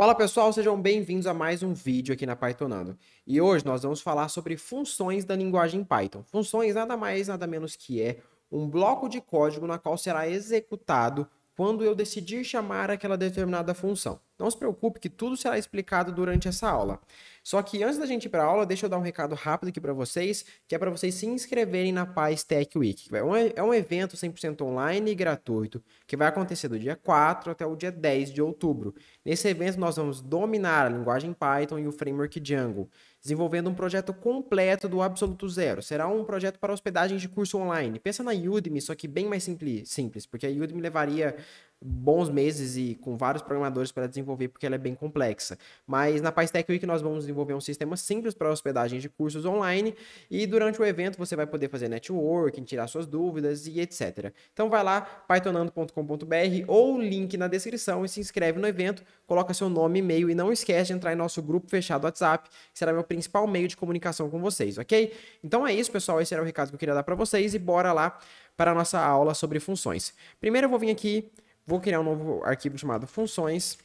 Fala pessoal, sejam bem-vindos a mais um vídeo aqui na Pythonando. E hoje nós vamos falar sobre funções da linguagem Python. Funções nada mais, nada menos que é um bloco de código na qual será executado quando eu decidir chamar aquela determinada função. Não se preocupe que tudo será explicado durante essa aula. Só que antes da gente ir para a aula, deixa eu dar um recado rápido aqui para vocês, que é para vocês se inscreverem na Paz Tech Week. É um é evento 100% online e gratuito, que vai acontecer do dia 4 até o dia 10 de outubro. Nesse evento nós vamos dominar a linguagem Python e o framework Django desenvolvendo um projeto completo do absoluto zero. Será um projeto para hospedagem de curso online. Pensa na Udemy, só que bem mais simples, simples porque a Udemy levaria bons meses e com vários programadores para desenvolver, porque ela é bem complexa. Mas na Pastec Week nós vamos desenvolver um sistema simples para hospedagem de cursos online e durante o evento você vai poder fazer networking, tirar suas dúvidas e etc. Então vai lá, pythonando.com.br ou link na descrição e se inscreve no evento, coloca seu nome, e-mail e não esquece de entrar em nosso grupo fechado WhatsApp, será meu primeiro principal meio de comunicação com vocês, ok? Então é isso, pessoal. Esse era o recado que eu queria dar para vocês e bora lá para a nossa aula sobre funções. Primeiro eu vou vir aqui, vou criar um novo arquivo chamado funções.py.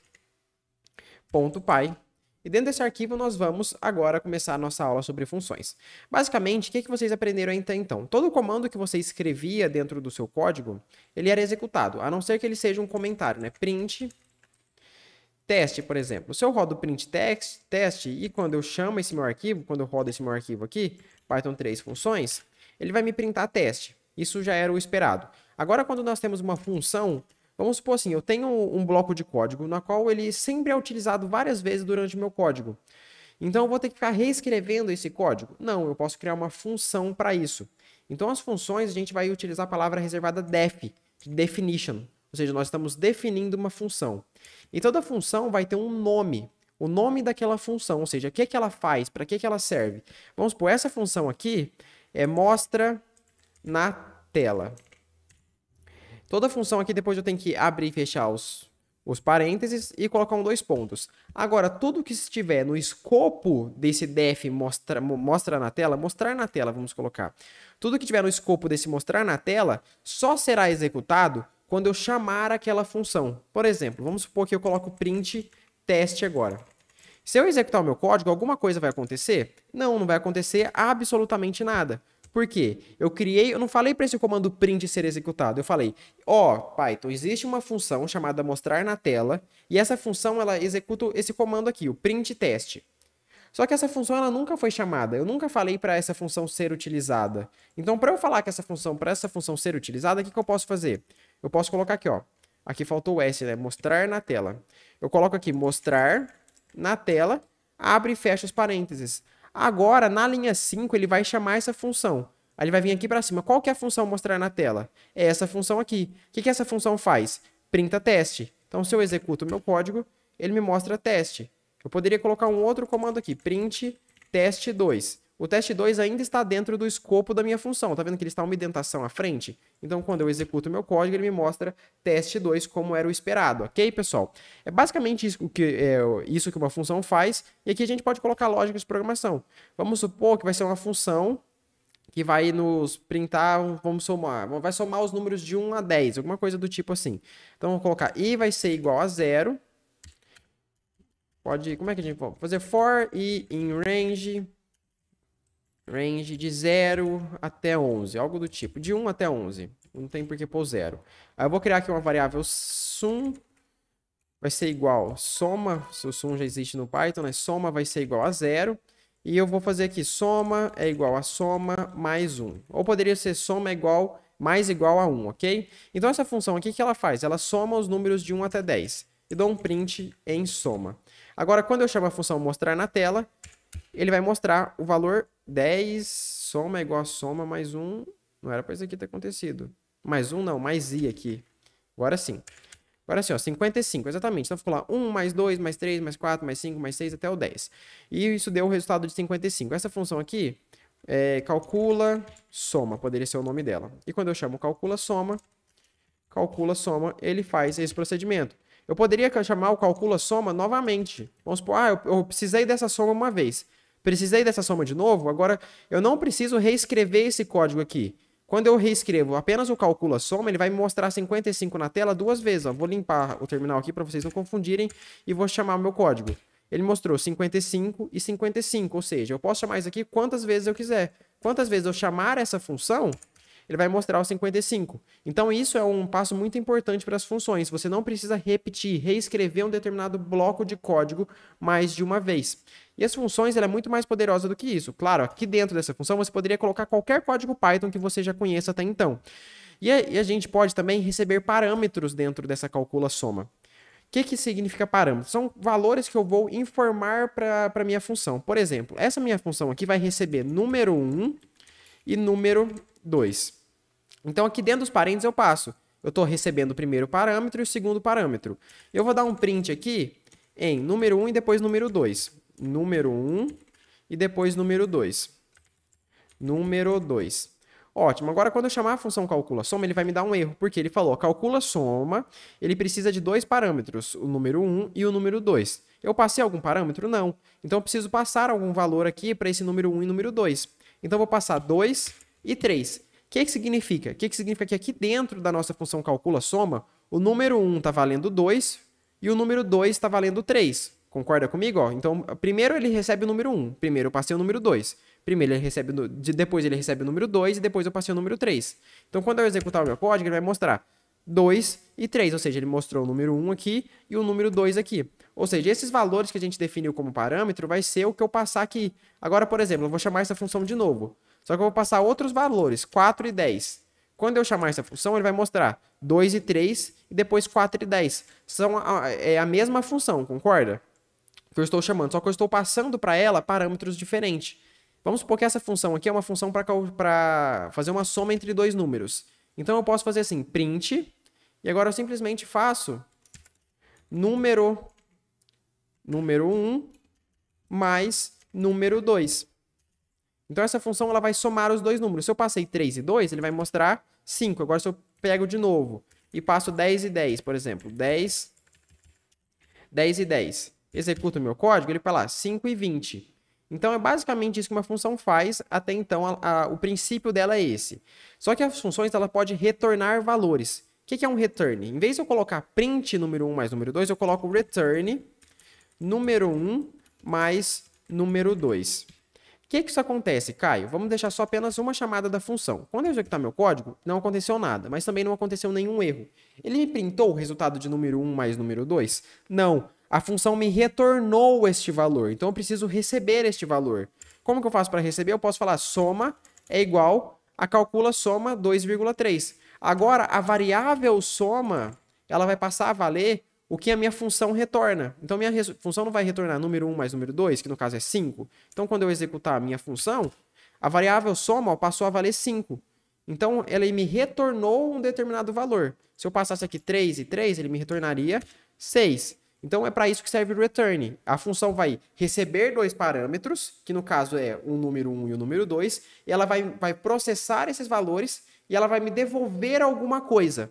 E dentro desse arquivo nós vamos agora começar a nossa aula sobre funções. Basicamente, o que, é que vocês aprenderam até então? Todo comando que você escrevia dentro do seu código, ele era executado, a não ser que ele seja um comentário, né? Print Teste, por exemplo. Se eu rodo print text, teste, e quando eu chamo esse meu arquivo, quando eu rodo esse meu arquivo aqui, Python 3 funções, ele vai me printar teste. Isso já era o esperado. Agora, quando nós temos uma função, vamos supor assim, eu tenho um bloco de código na qual ele sempre é utilizado várias vezes durante o meu código. Então, eu vou ter que ficar reescrevendo esse código? Não, eu posso criar uma função para isso. Então, as funções, a gente vai utilizar a palavra reservada def, definition, ou seja, nós estamos definindo uma função. E toda função vai ter um nome. O nome daquela função, ou seja, o que, é que ela faz, para que, é que ela serve. Vamos supor, essa função aqui é mostra na tela. Toda função aqui, depois eu tenho que abrir e fechar os, os parênteses e colocar um dois pontos. Agora, tudo que estiver no escopo desse def mostra, mostra na tela, mostrar na tela, vamos colocar. Tudo que estiver no escopo desse mostrar na tela só será executado quando eu chamar aquela função. Por exemplo, vamos supor que eu coloco print teste agora. Se eu executar o meu código, alguma coisa vai acontecer? Não, não vai acontecer absolutamente nada. Por quê? Eu criei, eu não falei para esse comando print ser executado. Eu falei, ó, oh, Python, existe uma função chamada mostrar na tela, e essa função ela executa esse comando aqui, o print teste. Só que essa função ela nunca foi chamada. Eu nunca falei para essa função ser utilizada. Então, para eu falar que essa função, para essa função ser utilizada, o que, que eu posso fazer? eu posso colocar aqui, ó. Aqui faltou o S, né? Mostrar na tela. Eu coloco aqui mostrar na tela, abre e fecha os parênteses. Agora, na linha 5, ele vai chamar essa função. Aí ele vai vir aqui para cima. Qual que é a função mostrar na tela? É essa função aqui. O que, que essa função faz? Printa teste. Então, se eu executo o meu código, ele me mostra teste. Eu poderia colocar um outro comando aqui, print teste 2. O teste 2 ainda está dentro do escopo da minha função. Tá vendo que ele está uma indentação à frente? Então, quando eu executo meu código, ele me mostra teste 2 como era o esperado, ok, pessoal? É basicamente isso que, é, isso que uma função faz, e aqui a gente pode colocar lógica de programação. Vamos supor que vai ser uma função que vai nos printar, vamos somar, vai somar os números de 1 a 10, alguma coisa do tipo assim. Então, vou colocar i vai ser igual a zero. Pode, como é que a gente pode fazer for i in range range de 0 até 11, algo do tipo, de 1 até 11. Não tem por que pôr 0. Aí eu vou criar aqui uma variável sum, vai ser igual, soma, se o sum já existe no Python, né? Soma vai ser igual a 0. E eu vou fazer aqui, soma é igual a soma mais 1. Ou poderia ser soma é igual, mais igual a 1, ok? Então essa função aqui, o que ela faz? Ela soma os números de 1 até 10 e dou um print em soma. Agora, quando eu chamo a função mostrar na tela, ele vai mostrar o valor 10, soma é igual a soma mais 1. Não era pra isso aqui ter acontecido. Mais 1 não, mais i aqui. Agora sim. Agora sim, ó, 55, exatamente. Então ficou lá 1, mais 2, mais 3, mais 4, mais 5, mais 6, até o 10. E isso deu o resultado de 55. Essa função aqui é, calcula soma, poderia ser o nome dela. E quando eu chamo calcula soma, calcula soma, ele faz esse procedimento. Eu poderia chamar o calcula soma novamente. Vamos supor, ah, eu, eu precisei dessa soma uma vez. Precisei dessa soma de novo? Agora, eu não preciso reescrever esse código aqui. Quando eu reescrevo apenas o calcula soma, ele vai me mostrar 55 na tela duas vezes. Ó. Vou limpar o terminal aqui para vocês não confundirem e vou chamar o meu código. Ele mostrou 55 e 55, ou seja, eu posso chamar isso aqui quantas vezes eu quiser. Quantas vezes eu chamar essa função, ele vai mostrar o 55. Então, isso é um passo muito importante para as funções. Você não precisa repetir, reescrever um determinado bloco de código mais de uma vez. E as funções, ela é muito mais poderosa do que isso. Claro, aqui dentro dessa função, você poderia colocar qualquer código Python que você já conheça até então. E a, e a gente pode também receber parâmetros dentro dessa calcula soma. O que, que significa parâmetro? São valores que eu vou informar para a minha função. Por exemplo, essa minha função aqui vai receber número 1 e número 2. Então, aqui dentro dos parênteses eu passo. Eu estou recebendo o primeiro parâmetro e o segundo parâmetro. Eu vou dar um print aqui em número 1 e depois número 2. Número 1 e depois número 2. Número 2. Ótimo, agora quando eu chamar a função calcula soma, ele vai me dar um erro, porque ele falou calcula soma, ele precisa de dois parâmetros, o número 1 e o número 2. Eu passei algum parâmetro? Não. Então eu preciso passar algum valor aqui para esse número 1 e número 2. Então eu vou passar 2 e 3. O que, é que significa? O que, é que significa que aqui dentro da nossa função calcula soma, o número 1 está valendo 2 e o número 2 está valendo 3. Concorda comigo? Ó, então, primeiro ele recebe o número 1, primeiro eu passei o número 2. Primeiro ele recebe, depois ele recebe o número 2 e depois eu passei o número 3. Então, quando eu executar o meu código, ele vai mostrar 2 e 3, ou seja, ele mostrou o número 1 aqui e o número 2 aqui. Ou seja, esses valores que a gente definiu como parâmetro vai ser o que eu passar aqui. Agora, por exemplo, eu vou chamar essa função de novo. Só que eu vou passar outros valores, 4 e 10. Quando eu chamar essa função, ele vai mostrar 2 e 3 e depois 4 e 10. São a, é a mesma função, concorda? Que eu estou chamando, só que eu estou passando para ela parâmetros diferentes. Vamos supor que essa função aqui é uma função para fazer uma soma entre dois números. Então eu posso fazer assim, print, e agora eu simplesmente faço número número 1 mais número 2. Então essa função ela vai somar os dois números. Se eu passei 3 e 2, ele vai mostrar 5. Agora se eu pego de novo e passo 10 e 10, por exemplo, 10, 10 e 10, executo o meu código, ele vai lá 5 e 20. Então é basicamente isso que uma função faz, até então a, a, o princípio dela é esse. Só que as funções ela pode retornar valores. O que, que, é um return? Em vez de eu colocar print número 1 mais número 2, eu coloco return número 1 mais número 2 que, que isso acontece, Caio? Vamos deixar só apenas uma chamada da função. Quando eu executar meu código, não aconteceu nada, mas também não aconteceu nenhum erro. Ele me printou o resultado de número 1 mais número 2? Não. A função me retornou este valor, então eu preciso receber este valor. Como que eu faço para receber? Eu posso falar soma é igual a calcula soma 2,3. Agora, a variável soma, ela vai passar a valer o que a minha função retorna. Então, minha função não vai retornar número 1 mais número 2, que no caso é 5. Então, quando eu executar a minha função, a variável soma passou a valer 5. Então, ela me retornou um determinado valor. Se eu passasse aqui 3 e 3, ele me retornaria 6. Então, é para isso que serve o return. A função vai receber dois parâmetros, que no caso é o número 1 e o número 2, e ela vai, vai processar esses valores e ela vai me devolver alguma coisa.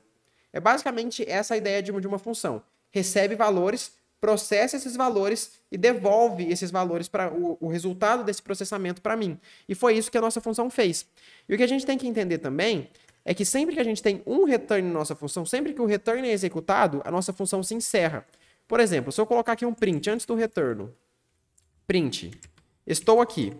É basicamente essa a ideia de uma, de uma função recebe valores, processa esses valores e devolve esses valores para o, o, resultado desse processamento para mim. E foi isso que a nossa função fez. E o que a gente tem que entender também é que sempre que a gente tem um return na nossa função, sempre que o return é executado, a nossa função se encerra. Por exemplo, se eu colocar aqui um print antes do retorno, print, estou aqui,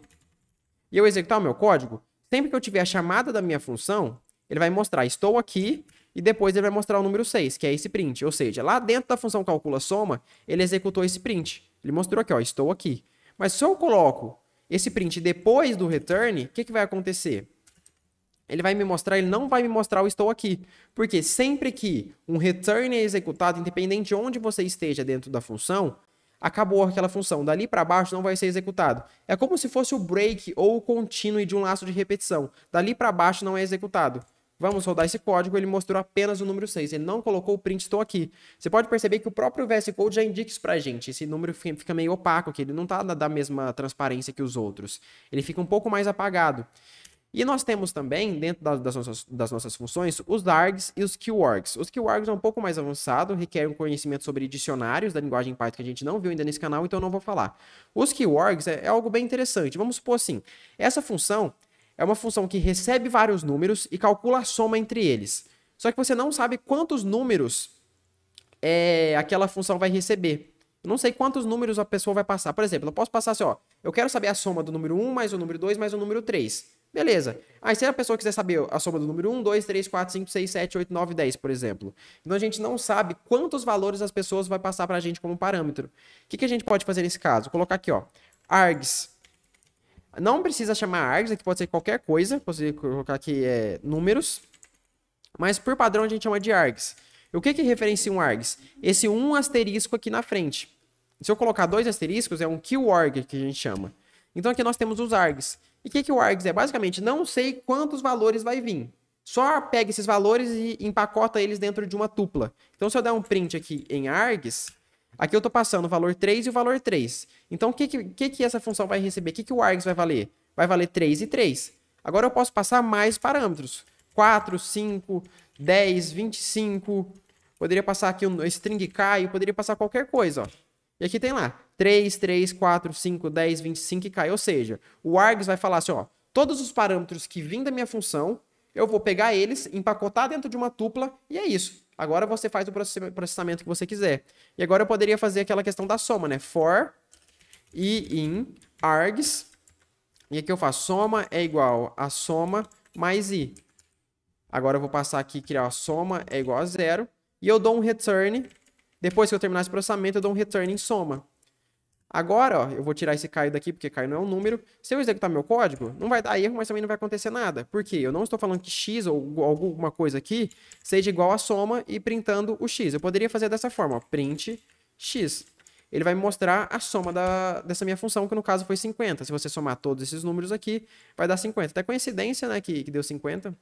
e eu executar o meu código, sempre que eu tiver a chamada da minha função, ele vai mostrar estou aqui e depois ele vai mostrar o número 6, que é esse print. Ou seja, lá dentro da função calcula soma, ele executou esse print. Ele mostrou aqui, ó, estou aqui. Mas se eu coloco esse print depois do return, o que, que vai acontecer? Ele vai me mostrar, ele não vai me mostrar o estou aqui. Porque sempre que um return é executado, independente de onde você esteja dentro da função, acabou aquela função. Dali para baixo não vai ser executado. É como se fosse o break ou o continue de um laço de repetição. Dali para baixo não é executado. Vamos rodar esse código, ele mostrou apenas o número 6, ele não colocou o print estou aqui. Você pode perceber que o próprio VS Code já indica isso pra gente, esse número fica meio opaco, que ele não tá da mesma transparência que os outros. Ele fica um pouco mais apagado. E nós temos também, dentro das, nossas, das nossas funções, os args e os keywords. Os keywords é um pouco mais avançado, requer um conhecimento sobre dicionários da linguagem Python que a gente não viu ainda nesse canal, então eu não vou falar. Os keywords é, é algo bem interessante. Vamos supor assim, essa função é uma função que recebe vários números e calcula a soma entre eles. Só que você não sabe quantos números é, aquela função vai receber. Eu não sei quantos números a pessoa vai passar. Por exemplo, eu posso passar assim, ó, eu quero saber a soma do número 1 mais o número 2 mais o número 3. Beleza. Aí se a pessoa quiser saber a soma do número 1, 2, 3, 4, 5, 6, 7, 8, 9, 10, por exemplo. Então a gente não sabe quantos valores as pessoas vão passar pra gente como parâmetro. O que, que a gente pode fazer nesse caso? Vou colocar aqui, ó, args não precisa chamar args, aqui é pode ser qualquer coisa, pode colocar aqui é, números, mas por padrão a gente chama de args. O que que referencia um args? Esse um asterisco aqui na frente. Se eu colocar dois asteriscos, é um keyword que a gente chama. Então aqui nós temos os args. E o que, que o args é? Basicamente, não sei quantos valores vai vir. Só pega esses valores e empacota eles dentro de uma tupla. Então se eu der um print aqui em args, Aqui eu estou passando o valor 3 e o valor 3. Então, o que, que, que, essa função vai receber? O que, que o args vai valer? Vai valer 3 e 3. Agora eu posso passar mais parâmetros. 4, 5, 10, 25. Poderia passar aqui um string caio, poderia passar qualquer coisa. Ó. E aqui tem lá 3, 3, 4, 5, 10, 25 e caio. Ou seja, o args vai falar assim, ó, todos os parâmetros que vêm da minha função, eu vou pegar eles, empacotar dentro de uma tupla e é isso. Agora você faz o processamento que você quiser. E agora eu poderia fazer aquela questão da soma, né? For e in args. E aqui eu faço soma é igual a soma mais i. Agora eu vou passar aqui criar a soma é igual a zero. E eu dou um return. Depois que eu terminar esse processamento, eu dou um return em soma. Agora, ó, eu vou tirar esse Caio daqui, porque Caio não é um número. Se eu executar meu código, não vai dar erro, mas também não vai acontecer nada. Por quê? Eu não estou falando que x ou alguma coisa aqui seja igual a soma e printando o x. Eu poderia fazer dessa forma, ó, print x. Ele vai mostrar a soma da, dessa minha função, que no caso foi 50. Se você somar todos esses números aqui, vai dar 50. Até coincidência, né, que, que deu 50.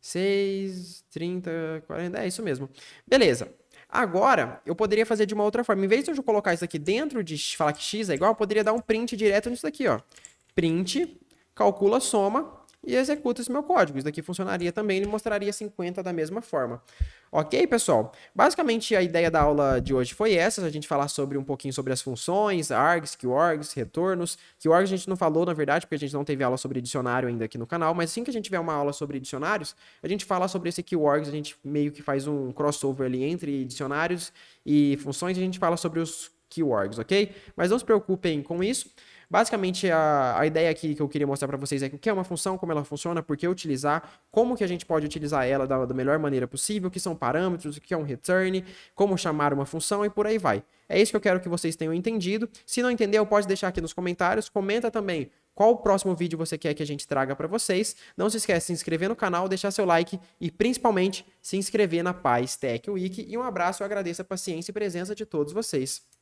6, 30, 40, é isso mesmo. Beleza. Agora, eu poderia fazer de uma outra forma. Em vez de eu colocar isso aqui dentro de falar que x é igual, eu poderia dar um print direto nisso daqui, ó. Print, calcula a soma, e executa esse meu código. Isso daqui funcionaria também, ele mostraria 50 da mesma forma. Ok, pessoal? Basicamente, a ideia da aula de hoje foi essa, a gente falar sobre um pouquinho sobre as funções, args, keyorgs, retornos. Keyorgs a gente não falou, na verdade, porque a gente não teve aula sobre dicionário ainda aqui no canal, mas assim que a gente tiver uma aula sobre dicionários, a gente fala sobre esse keywords, a gente meio que faz um crossover ali entre dicionários e funções, e a gente fala sobre os keywords, ok? Mas não se preocupem com isso. Basicamente, a, a ideia aqui que eu queria mostrar para vocês é o que é uma função, como ela funciona, por que utilizar, como que a gente pode utilizar ela da, da melhor maneira possível, o que são parâmetros, o que é um return, como chamar uma função e por aí vai. É isso que eu quero que vocês tenham entendido. Se não entendeu, pode deixar aqui nos comentários. Comenta também qual o próximo vídeo você quer que a gente traga para vocês. Não se esqueça de se inscrever no canal, deixar seu like e, principalmente, se inscrever na Paz Tech Week. E um abraço, eu agradeço a paciência e presença de todos vocês.